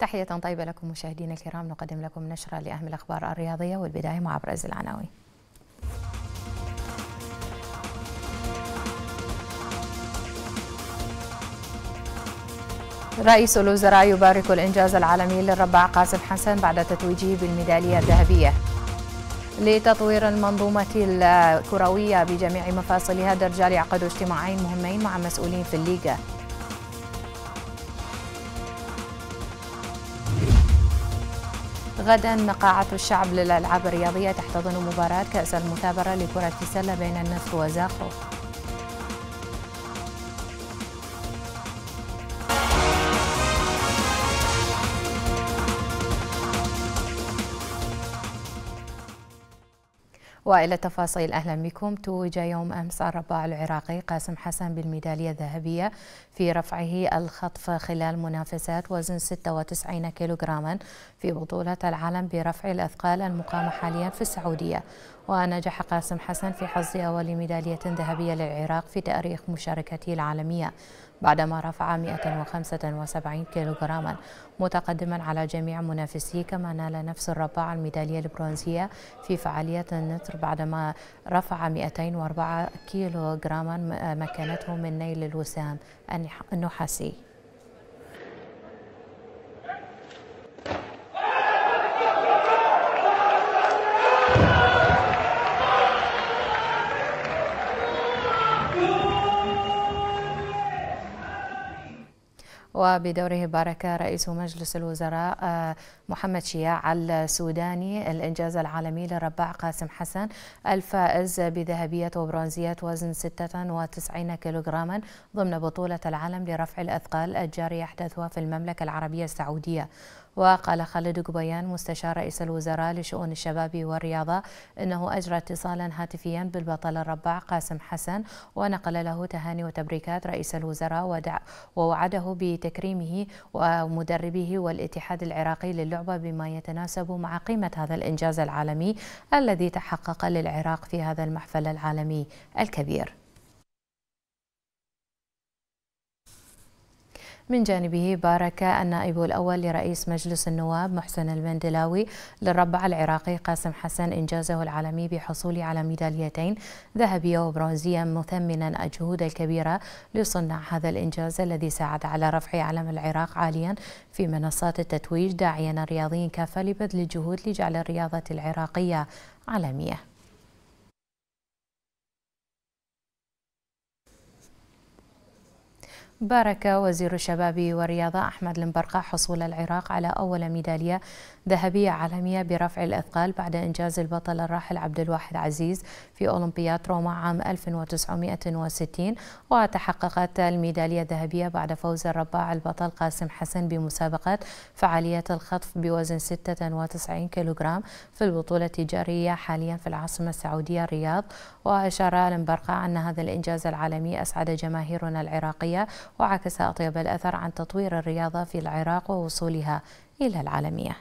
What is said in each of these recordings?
تحية طيبة لكم مشاهدينا الكرام نقدم لكم نشرة لأهم الأخبار الرياضية والبداية مع أبرز العناوين رئيس الوزراء يبارك الإنجاز العالمي للرباع قاسم حسن بعد تتويجه بالميدالية الذهبية لتطوير المنظومة الكروية بجميع مفاصلها درجال يعقد اجتماعين مهمين مع مسؤولين في الليغا غدا قاعة الشعب للألعاب الرياضية تحتضن مباراة كأس المثابرة لكرة السلة بين النصر وزاخو والى تفاصيل اهلا بكم توج يوم امس الرباع العراقي قاسم حسن بالميداليه الذهبيه في رفعه الخطف خلال منافسات وزن 96 كيلوغراما في بطوله العالم برفع الاثقال المقامه حاليا في السعوديه ونجح قاسم حسن في حصد اول ميداليه ذهبيه للعراق في تاريخ مشاركته العالميه بعدما رفع 175 كيلوغراما متقدما على جميع منافسيه كما نال نفس الرباع الميدالية البرونزية في فعالية النطر بعدما رفع 204 كيلوغراما مكنته من نيل الوسام النحاسي بدوره بارك رئيس مجلس الوزراء آه، محمد شياع السوداني الإنجاز العالمي للرباع قاسم حسن الفائز بذهبية وبرونزية وزن 96 كيلوغراما ضمن بطولة العالم لرفع الأثقال الجاري يحدثها في المملكة العربية السعودية وقال خالد قبيان مستشار رئيس الوزراء لشؤون الشباب والرياضة أنه أجرى اتصالا هاتفيا بالبطل الرباع قاسم حسن ونقل له تهاني وتبريكات رئيس الوزراء ودع ووعده بتكريمه ومدربه والاتحاد العراقي للعبة بما يتناسب مع قيمة هذا الإنجاز العالمي الذي تحقق للعراق في هذا المحفل العالمي الكبير من جانبه بارك النائب الأول لرئيس مجلس النواب محسن المندلاوي للربع العراقي قاسم حسن إنجازه العالمي بحصول على ميداليتين ذهبية وبرونزية مثمنا الجهود الكبيرة لصنع هذا الإنجاز الذي ساعد على رفع علم العراق عاليا في منصات التتويج داعيا الرياضيين كافة لبذل الجهود لجعل الرياضة العراقية عالمية بارك وزير الشباب والرياضة أحمد المبرقع حصول العراق على أول ميدالية ذهبية عالمية برفع الأثقال بعد إنجاز البطل الراحل عبد الواحد عزيز في أولمبياد روما عام 1960 وتحققت الميدالية الذهبية بعد فوز الرباع البطل قاسم حسن بمسابقة فعالية الخطف بوزن 96 كيلوغرام في البطولة التجارية حاليا في العاصمة السعودية الرياض وأشار المبرقع أن هذا الإنجاز العالمي أسعد جماهيرنا العراقية وعكس أطيب الأثر عن تطوير الرياضة في العراق ووصولها إلى العالمية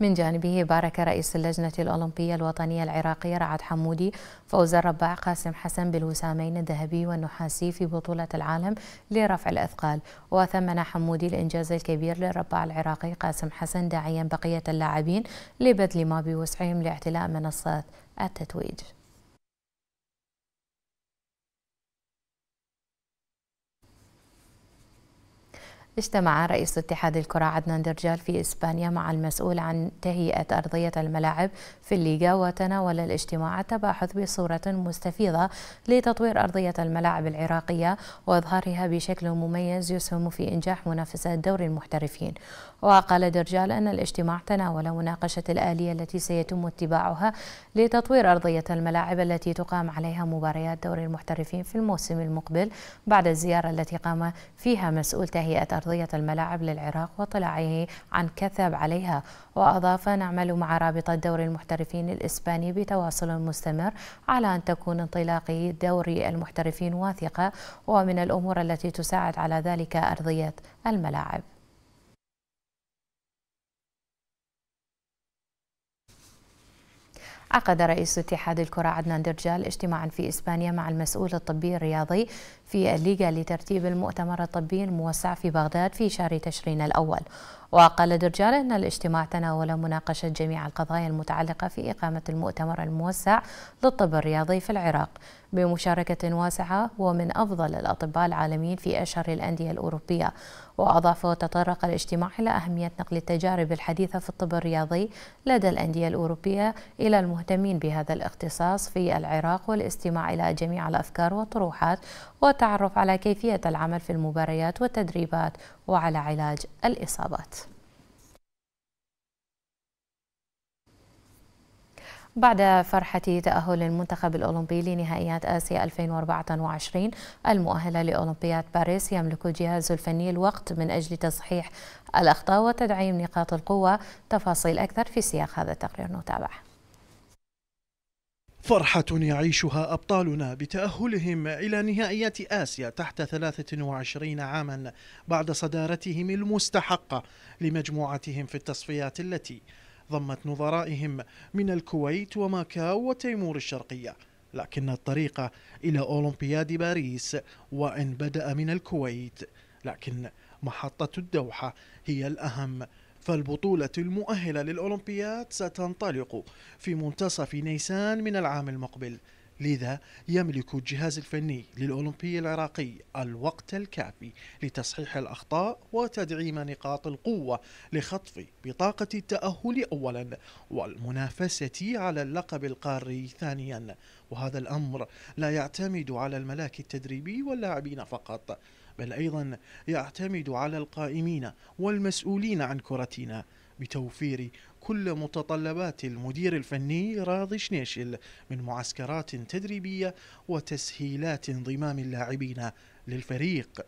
من جانبه بارك رئيس اللجنة الأولمبية الوطنية العراقية رعد حمودي فوز الرباع قاسم حسن بالوسامين الذهبي والنحاسي في بطولة العالم لرفع الأثقال وثمن حمودي الإنجاز الكبير للرباع العراقي قاسم حسن داعيا بقية اللاعبين لبذل ما بوسعهم لاعتلاء منصات التتويج اجتمع رئيس اتحاد الكرة عدنان درجال في إسبانيا مع المسؤول عن تهيئة أرضية الملاعب في الليغا وتناول الاجتماع التباحث بصورة مستفيضة لتطوير أرضية الملاعب العراقية وإظهارها بشكل مميز يسهم في إنجاح منافسة دوري المحترفين وقال درجال أن الاجتماع تناول مناقشة الآلية التي سيتم اتباعها لتطوير أرضية الملاعب التي تقام عليها مباريات دوري المحترفين في الموسم المقبل بعد الزيارة التي قام فيها مسؤول تهيئة أرضية الملاعب للعراق واطلاعه عن كثب عليها وأضاف نعمل مع رابطة دوري المحترفين الإسباني بتواصل مستمر على أن تكون انطلاق دوري المحترفين واثقة ومن الأمور التي تساعد على ذلك أرضية الملاعب عقد رئيس اتحاد الكرة عدنان درجال اجتماعا في إسبانيا مع المسؤول الطبي الرياضي في الليغا لترتيب المؤتمر الطبي الموسع في بغداد في شهر تشرين الأول وقال درجال أن الاجتماع تناول مناقشة جميع القضايا المتعلقة في إقامة المؤتمر الموسع للطب الرياضي في العراق بمشاركة واسعة ومن أفضل الأطباء العالميين في أشهر الأندية الأوروبية وأضاف وتطرق الاجتماع إلى أهمية نقل التجارب الحديثة في الطب الرياضي لدى الأندية الأوروبية إلى المهتمين بهذا الاختصاص في العراق والاستماع إلى جميع الأفكار والطروحات والتعرف على كيفية العمل في المباريات والتدريبات وعلى علاج الإصابات بعد فرحة تأهل المنتخب الأولمبي لنهائيات آسيا 2024 المؤهلة لأولمبياد باريس يملك الجهاز الفني الوقت من أجل تصحيح الأخطاء وتدعيم نقاط القوة تفاصيل أكثر في سياق هذا التقرير نتابع فرحة يعيشها أبطالنا بتأهلهم إلى نهائيات آسيا تحت 23 عاما بعد صدارتهم المستحقة لمجموعتهم في التصفيات التي ضمت نظرائهم من الكويت وماكاو وتيمور الشرقية لكن الطريق إلى أولمبياد باريس وإن بدأ من الكويت لكن محطة الدوحة هي الأهم فالبطولة المؤهلة للأولمبياد ستنطلق في منتصف نيسان من العام المقبل لذا يملك الجهاز الفني للأولمبي العراقي الوقت الكافي لتصحيح الأخطاء وتدعيم نقاط القوة لخطف بطاقة التأهل أولا والمنافسة على اللقب القاري ثانيا وهذا الأمر لا يعتمد على الملاك التدريبي واللاعبين فقط بل أيضا يعتمد على القائمين والمسؤولين عن كرتنا بتوفير كل متطلبات المدير الفني راضي شنيشل من معسكرات تدريبية وتسهيلات انضمام اللاعبين للفريق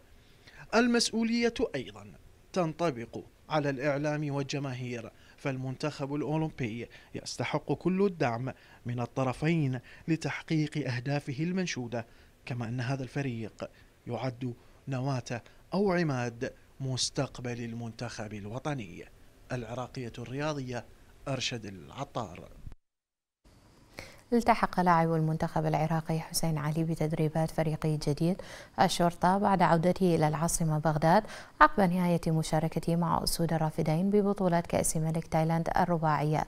المسؤولية أيضا تنطبق على الإعلام والجماهير فالمنتخب الأولمبي يستحق كل الدعم من الطرفين لتحقيق أهدافه المنشودة كما أن هذا الفريق يعد نواة أو عماد مستقبل المنتخب الوطني العراقية الرياضية أرشد العطار التحق لاعب المنتخب العراقي حسين علي بتدريبات فريقه الجديد الشرطة بعد عودته إلى العاصمة بغداد عقب نهاية مشاركته مع أسود الرافدين ببطولة كأس ملك تايلاند الرباعية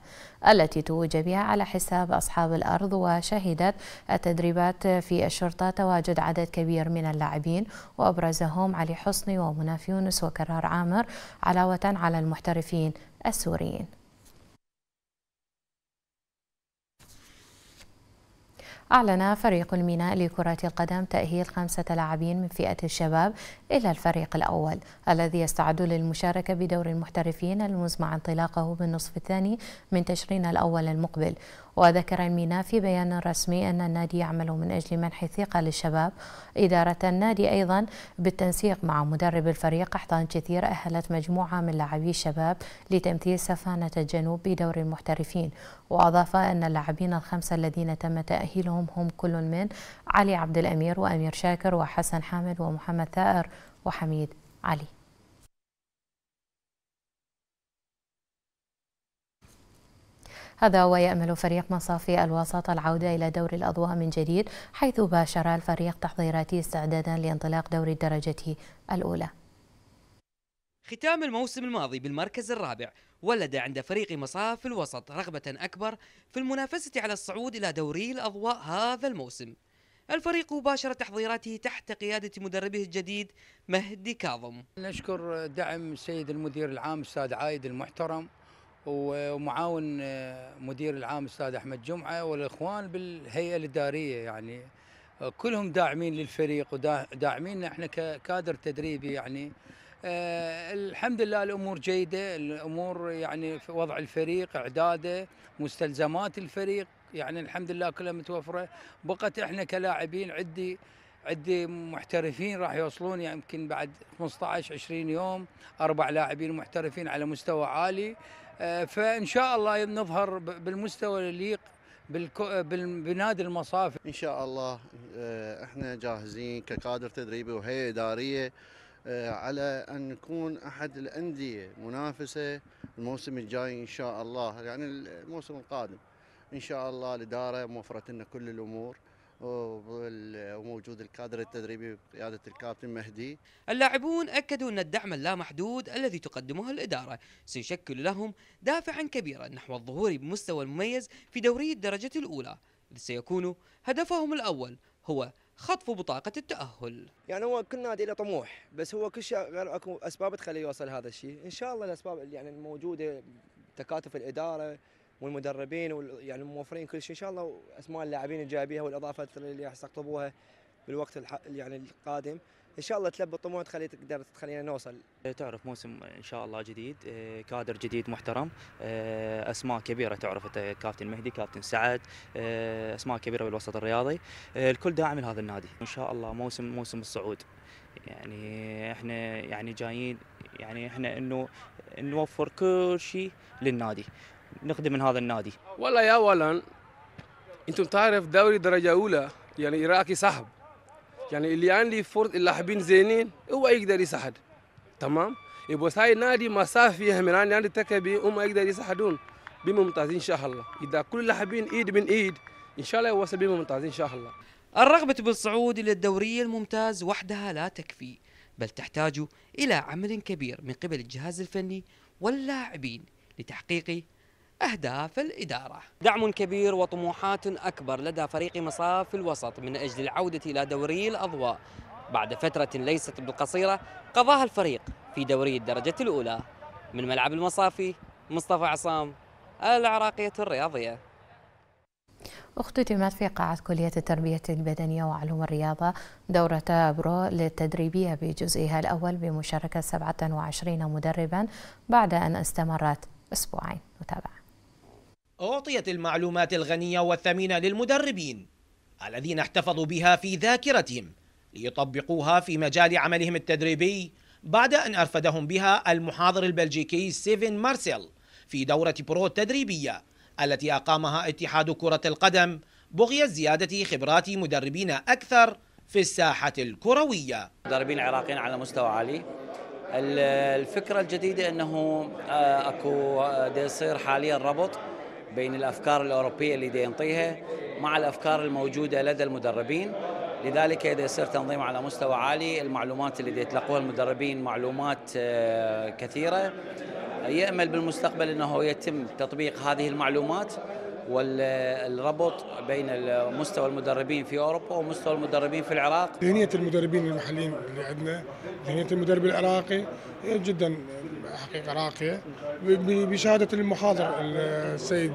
التي توج بها على حساب أصحاب الأرض وشهدت التدريبات في الشرطة تواجد عدد كبير من اللاعبين وأبرزهم علي حسني ومناف يونس وكرار عامر علاوة على المحترفين السوريين أعلن فريق الميناء لكرة القدم تأهيل خمسة لاعبين من فئة الشباب إلى الفريق الأول الذي يستعد للمشاركة بدور المحترفين المزمع انطلاقه بالنصف الثاني من تشرين الأول المقبل وذكر الميناء في بيان رسمي أن النادي يعمل من أجل منح ثقة للشباب إدارة النادي أيضا بالتنسيق مع مدرب الفريق أحضان كثير أهلت مجموعة من لاعبي الشباب لتمثيل سفانة الجنوب بدور المحترفين وأضاف أن اللاعبين الخمسة الذين تم تأهيلهم هم كل من علي عبد الأمير وأمير شاكر وحسن حامد ومحمد ثائر وحميد علي هذا ويأمل فريق مصافي الوساطة العودة إلى دور الأضواء من جديد حيث باشر الفريق تحضيراته استعدادا لانطلاق دور الدرجة الأولى ختام الموسم الماضي بالمركز الرابع ولد عند فريق مصاف الوسط رغبة أكبر في المنافسة على الصعود إلى دوري الأضواء هذا الموسم الفريق باشر تحضيراته تحت قيادة مدربه الجديد مهدي كاظم نشكر دعم سيد المدير العام أستاذ عايد المحترم ومعاون آه، مدير العام استاذ احمد جمعه والاخوان بالهيئه الاداريه يعني آه، كلهم داعمين للفريق وداعميننا احنا ككادر تدريبي يعني أه الحمد لله الامور جيده الامور يعني في وضع الفريق اعداده مستلزمات الفريق يعني الحمد لله كلها متوفره بقت احنا كلاعبين عندي عندي محترفين راح يوصلون يمكن يعني بعد 15 20 يوم اربع لاعبين محترفين على مستوى عالي فان شاء الله نظهر بالمستوى الليق بنادي المصافي ان شاء الله آه، احنا جاهزين ككادر تدريبي وهيئه اداريه آه، على ان نكون احد الانديه منافسه الموسم الجاي ان شاء الله يعني الموسم القادم ان شاء الله الاداره موفرت لنا كل الامور وموجود الكادر التدريبي بقيادة الكابتن مهدي اللاعبون أكدوا أن الدعم اللامحدود الذي تقدمه الإدارة سيشكل لهم دافعا كبيرا نحو الظهور بمستوى المميز في دوري الدرجة الأولى إذ سيكون هدفهم الأول هو خطف بطاقة التأهل يعني هو كل نادي له طموح بس هو كل شيء غير اكو اسباب تخليه يوصل هذا الشيء ان شاء الله الاسباب يعني الموجوده تكاتف الاداره والمدربين يعني موفرين كل شيء ان شاء الله واسماء اللاعبين اللي والاضافات اللي راح يستقطبوها بالوقت يعني القادم ان شاء الله تلبي الطموح تخلي تقدر تخلينا نوصل إيه، تعرف موسم ان شاء الله جديد إيه، كادر جديد محترم إيه، اسماء كبيره تعرف كابتن مهدي كابتن سعد اسماء كبيره بالوسط الرياضي الكل داعم لهذا النادي ان شاء الله موسم موسم الصعود يعني احنا يعني جايين يعني احنا انه نوفر كل شيء للنادي نخدم من هذا النادي والله يا اولا انتم تعرف دوري درجه اولى يعني اراكي صاحب يعني اللي عندي فرص اللاعبين زينين هو يقدر يسحب تمام يبقى ساي نادي مسافي من عندي عندي تكبي هم يقدر يسحدون بممتازين ان شاء الله اذا كل اللاعبين ايد من ايد ان شاء الله يوصل بممتازين ان شاء الله الرغبة بالصعود إلى الدوري الممتاز وحدها لا تكفي بل تحتاج إلى عمل كبير من قبل الجهاز الفني واللاعبين لتحقيق أهداف الإدارة دعم كبير وطموحات أكبر لدى فريق مصاف الوسط من أجل العودة إلى دوري الأضواء بعد فترة ليست بالقصيرة قضاها الفريق في دوري الدرجة الأولى من ملعب المصافي مصطفى عصام العراقية الرياضية اختتمت في قاعة كلية التربية البدنية وعلوم الرياضة دورة برو للتدريبية بجزئها الأول بمشاركة 27 مدربا بعد أن استمرت أسبوعين متابعه أعطيت المعلومات الغنية والثمينة للمدربين الذين احتفظوا بها في ذاكرتهم ليطبقوها في مجال عملهم التدريبي بعد أن أرفدهم بها المحاضر البلجيكي سيفن مارسيل في دورة برو التدريبية التي أقامها اتحاد كرة القدم بغية زيادة خبرات مدربين أكثر في الساحة الكروية مدربين عراقيين على مستوى عالي الفكرة الجديدة أنه آه، أكو آه، يصير حاليا ربط بين الافكار الاوروبيه اللي دي ينطيها مع الافكار الموجوده لدى المدربين لذلك اذا يصير تنظيم على مستوى عالي المعلومات اللي يتلقوها المدربين معلومات آه، كثيره يامل بالمستقبل انه يتم تطبيق هذه المعلومات والربط بين مستوى المدربين في اوروبا ومستوى المدربين في العراق ذهنيه المدربين المحليين اللي عندنا ذهنيه المدرب العراقي جدا حقيقه راقيه بشهاده المحاضر السيد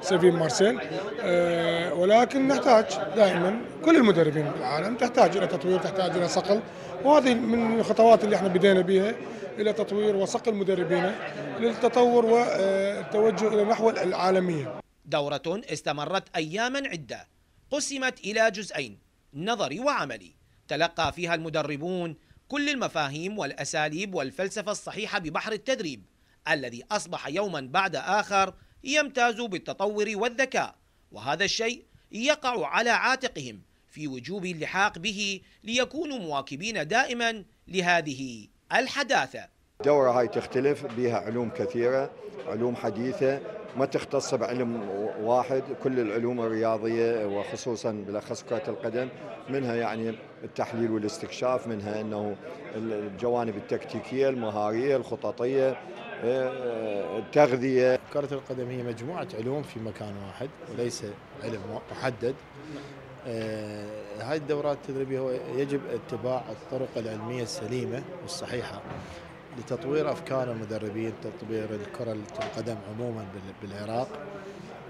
سيفين مارسيل آه، ولكن نحتاج دائما كل المدربين بالعالم تحتاج الى تطوير تحتاج الى صقل وهذه من الخطوات اللي احنا بدينا بها الى تطوير وصقل مدربينا للتطور والتوجه الى نحو العالميه. دوره استمرت اياما عده قسمت الى جزئين نظري وعملي تلقى فيها المدربون كل المفاهيم والأساليب والفلسفة الصحيحة ببحر التدريب الذي أصبح يوما بعد آخر يمتاز بالتطور والذكاء وهذا الشيء يقع على عاتقهم في وجوب اللحاق به ليكونوا مواكبين دائما لهذه الحداثه الدورة هاي تختلف بها علوم كثيرة علوم حديثة ما تختص بعلم واحد كل العلوم الرياضية وخصوصا بالأخص كرة القدم منها يعني التحليل والاستكشاف منها أنه الجوانب التكتيكية المهارية الخططية آه، التغذية كرة القدم هي مجموعة علوم في مكان واحد وليس علم محدد آه، هاي الدورات التدريبية يجب اتباع الطرق العلمية السليمة والصحيحة لتطوير افكار المدربين تطوير الكره القدم عموما بالعراق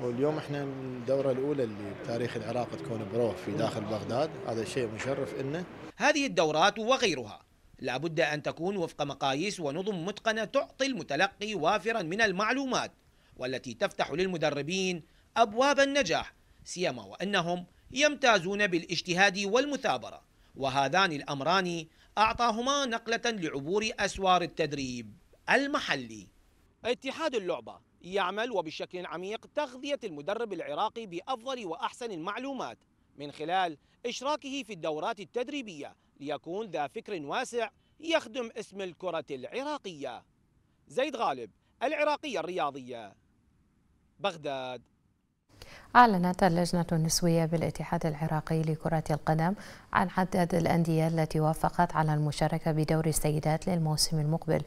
واليوم احنا الدورة الأولى اللي بتاريخ العراق تكون بروح في داخل بغداد هذا شيء مشرف إنه هذه الدورات وغيرها لابد أن تكون وفق مقاييس ونظم متقنة تعطي المتلقي وافرا من المعلومات والتي تفتح للمدربين أبواب النجاح سيما وأنهم يمتازون بالاجتهاد والمثابرة وهذان الأمران أعطاهما نقلة لعبور أسوار التدريب المحلي اتحاد اللعبة يعمل وبشكل عميق تغذية المدرب العراقي بأفضل وأحسن المعلومات من خلال إشراكه في الدورات التدريبية ليكون ذا فكر واسع يخدم اسم الكرة العراقية زيد غالب العراقية الرياضية بغداد أعلنت اللجنة النسوية بالاتحاد العراقي لكرة القدم عن عدد الأندية التي وافقت على المشاركة بدور السيدات للموسم المقبل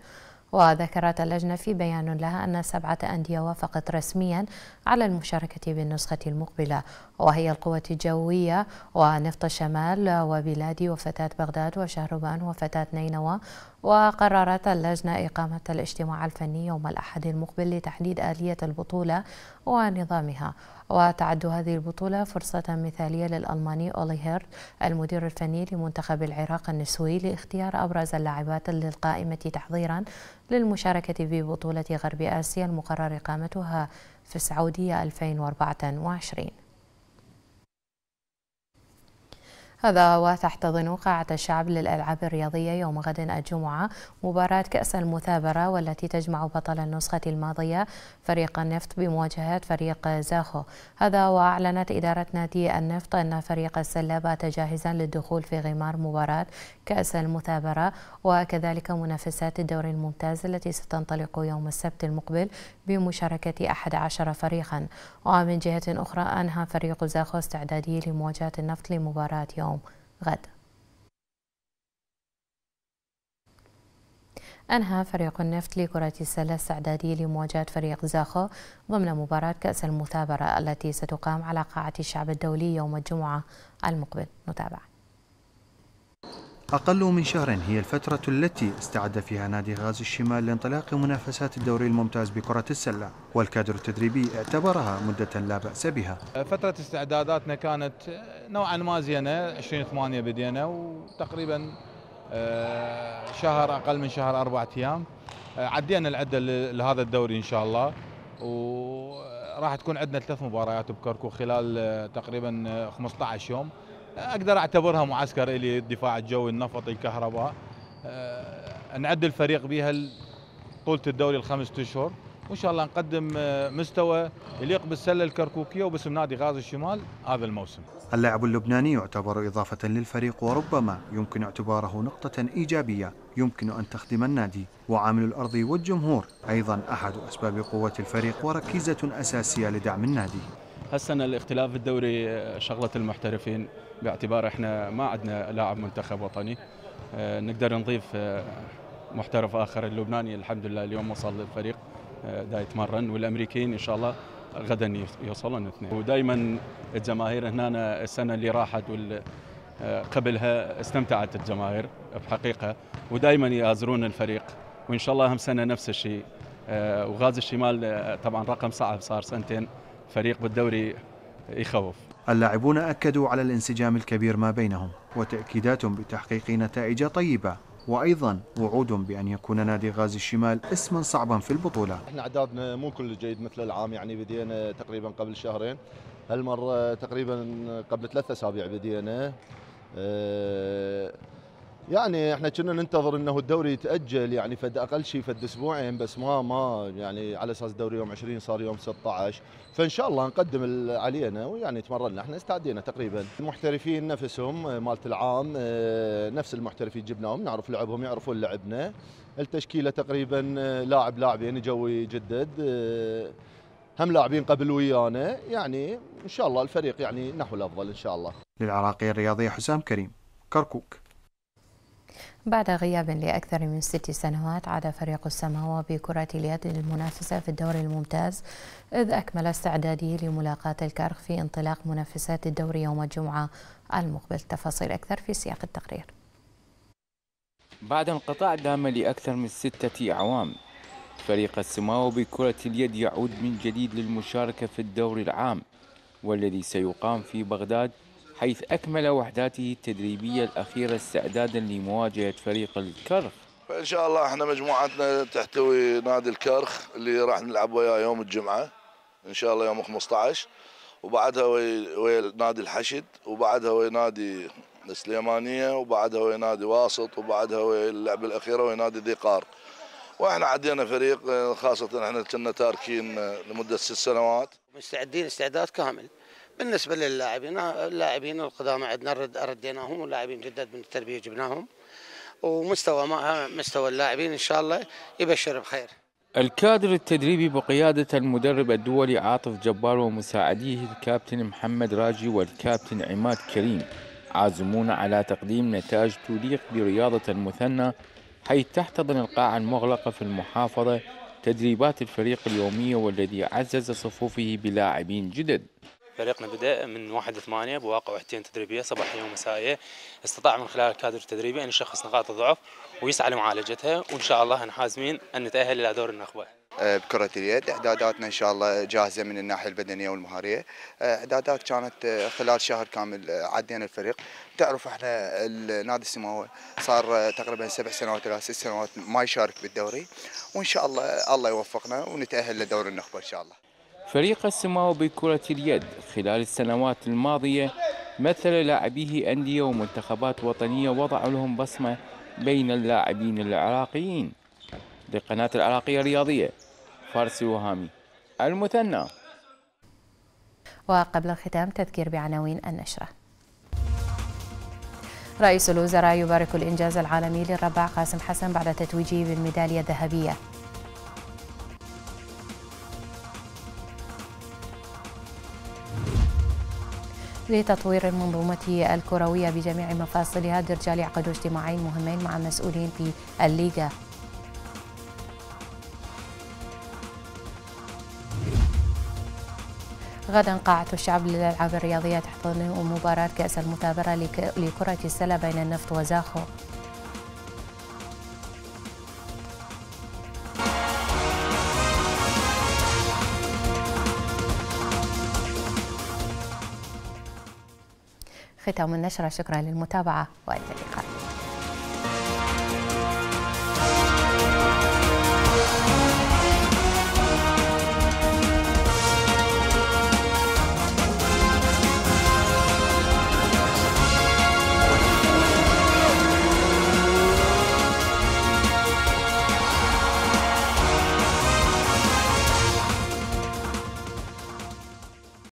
وذكرت اللجنة في بيان لها أن سبعة أندية وافقت رسميا على المشاركة بالنسخة المقبلة وهي القوة الجوية ونفط الشمال وبلادي وفتاة بغداد وشهربان وفتاة نينوى وقررت اللجنة إقامة الاجتماع الفني يوم الأحد المقبل لتحديد آلية البطولة ونظامها وتعد هذه البطولة فرصة مثالية للألماني أولي هيرت المدير الفني لمنتخب العراق النسوي لاختيار أبرز اللاعبات للقائمة تحضيرا للمشاركة في بطولة غرب آسيا المقرر إقامتها في السعودية 2024 هذا وتحتضن قاعة الشعب للألعاب الرياضية يوم غد الجمعة مباراة كأس المثابرة والتي تجمع بطل النسخة الماضية فريق النفط بمواجهة فريق زاخو هذا وأعلنت إدارة نادي النفط أن فريق السلة بات جاهزا للدخول في غمار مباراة كأس المثابرة وكذلك منافسات الدوري الممتاز التي ستنطلق يوم السبت المقبل بمشاركة أحد عشر فريقا ومن جهة أخرى أنهى فريق زاخو استعداده لمواجهة النفط لمباراة يوم غد أنهى فريق النفط لكرة السلة استعداده لمواجهة فريق زاخو ضمن مباراة كأس المثابرة التي ستقام على قاعة الشعب الدولي يوم الجمعة المقبل نتابع أقل من شهر هي الفترة التي استعد فيها نادي غازي الشمال لانطلاق منافسات الدوري الممتاز بكرة السلة والكادر التدريبي اعتبرها مدة لا بأس بها فترة استعداداتنا كانت نوعا ما زينة بدينا وتقريبا آه، شهر أقل من شهر أربعة أيام آه، عدينا العدة لهذا الدوري إن شاء الله وراح تكون عندنا ثلاث مباريات بكركو خلال آه، تقريبا 15 يوم اقدر اعتبرها معسكر الي الدفاع الجوي النفط الكهرباء آه، نعد الفريق بها طولة الدوري الخمس اشهر وان شاء الله نقدم آه، مستوى يليق بالسله الكركوكيه وباسم نادي غاز الشمال هذا الموسم. اللاعب اللبناني يعتبر اضافه للفريق وربما يمكن اعتباره نقطه ايجابيه يمكن ان تخدم النادي وعامل الارض والجمهور ايضا احد اسباب قوه الفريق وركيزه اساسيه لدعم النادي. هسه الاختلاف في الدوري آه، شغله المحترفين باعتبار احنا ما عندنا لاعب منتخب وطني آه، نقدر نضيف آه، محترف اخر اللبناني الحمد لله اليوم وصل للفريق دا يتمرن والامريكيين ان شاء الله غدا يوصلون اثنين ودائما الجماهير هنا السنه اللي راحت وال قبلها استمتعت الجماهير بحقيقه ودائما يازرون الفريق وان شاء الله هم سنه نفس الشيء وغاز الشمال طبعا رقم صعب صار سنتين فريق بالدوري يخوف اللاعبون أكدوا على الانسجام الكبير ما بينهم وتأكيدات بتحقيق نتائج طيبة وايضا وعود بان يكون نادي غازي الشمال اسما صعبا في البطوله. احنا اعدادنا مو كل جيد مثل العام يعني بدينا تقريبا قبل شهرين، هالمره تقريبا قبل ثلاث اسابيع بدينا. آه، يعني احنا كنا ننتظر انه الدوري يتاجل يعني فد اقل شيء فد اسبوعين بس ما ما يعني على اساس الدوري يوم 20 صار يوم 16 فان شاء الله نقدم علينا ويعني تمرنا احنا استعدينا تقريبا المحترفين نفسهم آه، مالت العام آه، نفس المحترفين جبناهم نعرف لعبهم يعرفون لعبنا التشكيله تقريبا آه، لاعب لاعبين جوي جدد هم لاعبين قبل ويانا يعني ان شاء الله الفريق يعني نحو الافضل ان شاء الله للعراقي الرياضي حسام كريم كركوك بعد غياب لأكثر من ست سنوات عاد فريق السماوة بكرة اليد للمنافسة في الدوري الممتاز إذ أكمل استعداده لملاقاة الكرخ في انطلاق منافسات الدوري يوم الجمعة المقبل تفاصيل أكثر في سياق التقرير بعد انقطاع دام لأكثر من ستة أعوام فريق السماوة بكرة اليد يعود من جديد للمشاركة في الدوري العام والذي سيقام في بغداد حيث أكمل وحداته التدريبية الأخيرة استعدادا لمواجهة فريق الكرخ فإن شاء الله احنا مجموعتنا تحتوي نادي الكرخ اللي راح نلعب وياه يوم الجمعة إن شاء الله يوم 15 وبعدها ويا وي نادي الحشد وبعدها ويا نادي السليمانية وبعدها ويا نادي واسط وبعدها ويا اللعبة الأخيرة ويا نادي ذي قار واحنا عدينا فريق خاصة احنا كنا تاركين لمدة ست سنوات مستعدين استعداد كامل بالنسبه للاعبين اللاعبين القدامى عندنا رديناهم واللاعبين جدد من التربيه جبناهم ومستوى ما مستوى اللاعبين ان شاء الله يبشر بخير. الكادر التدريبي بقيادة المدرب الدولي عاطف جبار ومساعديه الكابتن محمد راجي والكابتن عماد كريم عازمون على تقديم نتائج تليق برياضة المثنى حيث تحتضن القاعة المغلقة في المحافظة تدريبات الفريق اليومية والذي عزز صفوفه بلاعبين جدد فريقنا بدأ من 1 8 بواقع وحدتين تدريبية صباحية ومسائية استطاع من خلال الكادر التدريبي أن يشخص نقاط الضعف ويسعى لمعالجتها وإن شاء الله احنا حازمين أن نتأهل إلى دور النخبة أه، بكرة اليد إعداداتنا إن شاء الله جاهزة من الناحية البدنية والمهارية أه، إعدادات كانت أه، خلال شهر كامل عدينا الفريق تعرف احنا النادي السماوي صار تقريبا سبع سنوات إلى ست سنوات ما يشارك بالدوري وإن شاء الله الله يوفقنا ونتأهل لدور النخبة إن شاء الله فريق السماو بكرة اليد خلال السنوات الماضية مثل لاعبيه أندية ومنتخبات وطنية وضعوا لهم بصمة بين اللاعبين العراقيين لقناة العراقية الرياضية فارس وهامي المثنى وقبل الختام تذكير بعناوين النشره رئيس الوزراء يبارك الإنجاز العالمي للرباع قاسم حسن بعد تتويجه بالميدالية الذهبية لتطوير المنظومة الكروية بجميع مفاصلها الرجال يعقد اجتماعين مهمين مع مسؤولين في الليغا غدا قاعة الشعب للألعاب الرياضية تحضن مباراة كأس المثابرة لكرة السلة بين النفط وزاخو ختام النشرة شكرا للمتابعة وإلى اللقاء